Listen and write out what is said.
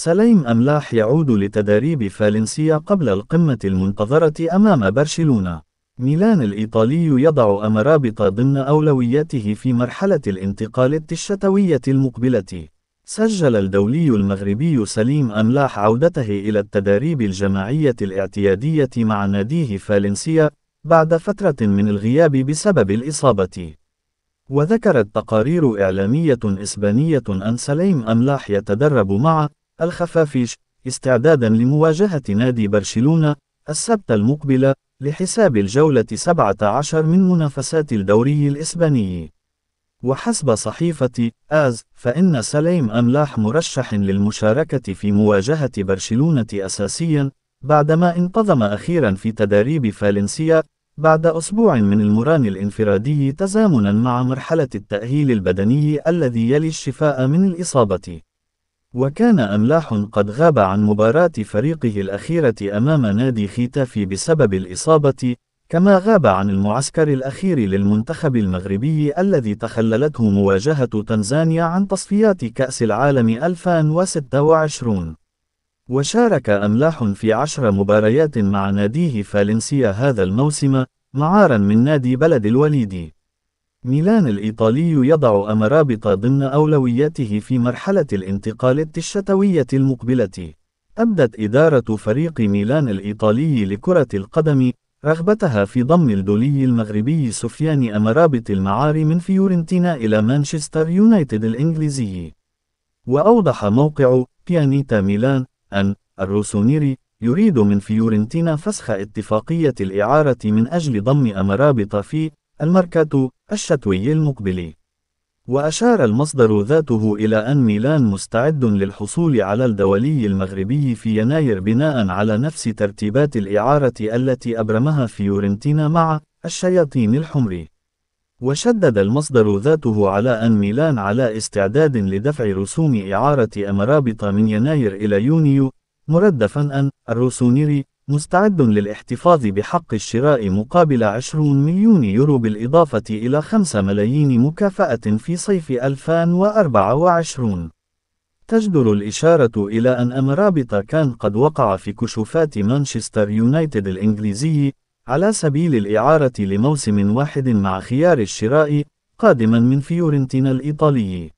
سليم أملاح يعود لتدريب فالنسيا قبل القمة المنتظرة أمام برشلونة. ميلان الإيطالي يضع أمرابط ضمن أولوياته في مرحلة الانتقال الشتوية المقبلة. سجل الدولي المغربي سليم أملاح عودته إلى التدريب الجماعية الاعتيادية مع ناديه فالنسيا بعد فترة من الغياب بسبب الإصابة. وذكرت تقارير إعلامية إسبانية أن سليم أملاح يتدرب مع الخفافيش استعدادا لمواجهة نادي برشلونة السبت المقبل لحساب الجولة 17 من منافسات الدوري الإسباني وحسب صحيفة آز فإن سليم أملاح مرشح للمشاركة في مواجهة برشلونة أساسيا بعدما انتظم أخيرا في تداريب فالنسيا بعد أسبوع من المران الانفرادي تزامنا مع مرحلة التأهيل البدني الذي يلي الشفاء من الإصابة وكان أملاح قد غاب عن مباراة فريقه الأخيرة أمام نادي خيتافي بسبب الإصابة، كما غاب عن المعسكر الأخير للمنتخب المغربي الذي تخللته مواجهة تنزانيا عن تصفيات كأس العالم 2026 وشارك أملاح في عشر مباريات مع ناديه فالنسيا هذا الموسم، معارا من نادي بلد الوليد ميلان الإيطالي يضع أمرابط ضمن أولوياته في مرحلة الانتقالات الشتوية المقبلة. أبدت إدارة فريق ميلان الإيطالي لكرة القدم رغبتها في ضم الدولي المغربي سفيان أمرابط المعار من فيورنتينا إلى مانشستر يونايتد الإنجليزي. وأوضح موقع بيانيتا ميلان أن الروسونيري يريد من فيورنتينا فسخ اتفاقية الإعارة من أجل ضم أمرابط في الماركاتو الشتوي المقبل وأشار المصدر ذاته إلى أن ميلان مستعد للحصول على الدولي المغربي في يناير بناء على نفس ترتيبات الإعارة التي أبرمها فيورنتينا مع الشياطين الحمر وشدد المصدر ذاته على أن ميلان على استعداد لدفع رسوم إعارة أمرابط من يناير إلى يونيو مردفا أن الروسونيري مستعد للاحتفاظ بحق الشراء مقابل 20 مليون يورو بالإضافة إلى 5 ملايين مكافأة في صيف 2024 تجدر الإشارة إلى أن أمرابط كان قد وقع في كشوفات مانشستر يونايتد الإنجليزي على سبيل الإعارة لموسم واحد مع خيار الشراء قادما من فيورنتينا الإيطالي